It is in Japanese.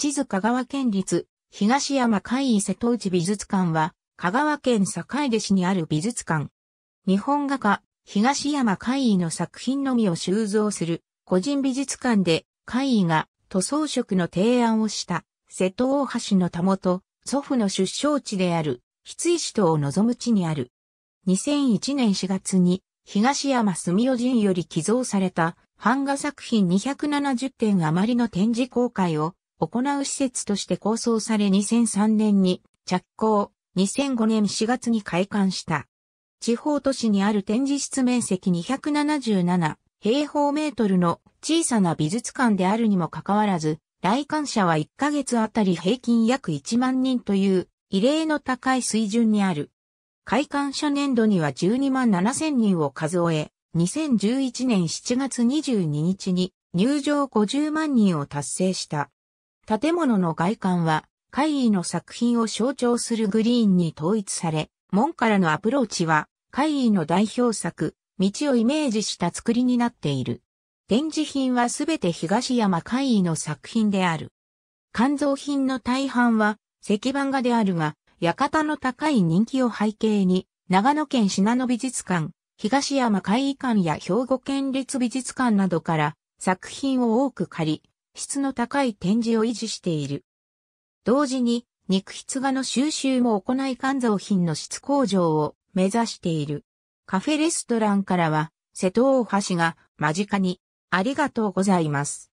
地図香川県立東山海伊瀬戸内美術館は香川県坂出市にある美術館。日本画家東山海伊の作品のみを収蔵する個人美術館で海伊が塗装色の提案をした瀬戸大橋のたもと祖父の出生地である筆石島を望む地にある。2001年4月に東山住代陣より寄贈された版画作品270点余りの展示公開を行う施設として構想され2003年に着工、2005年4月に開館した。地方都市にある展示室面積277平方メートルの小さな美術館であるにもかかわらず、来館者は1ヶ月あたり平均約1万人という異例の高い水準にある。開館初年度には12万7000人を数え、2011年7月22日に入場50万人を達成した。建物の外観は、会議の作品を象徴するグリーンに統一され、門からのアプローチは、会議の代表作、道をイメージした作りになっている。展示品はすべて東山会議の作品である。肝臓品の大半は石版画であるが、館の高い人気を背景に、長野県信濃美術館、東山会議館や兵庫県立美術館などから作品を多く借り、質の高い展示を維持している。同時に、肉筆画の収集も行い肝臓品の質向上を目指している。カフェレストランからは、瀬戸大橋が間近に、ありがとうございます。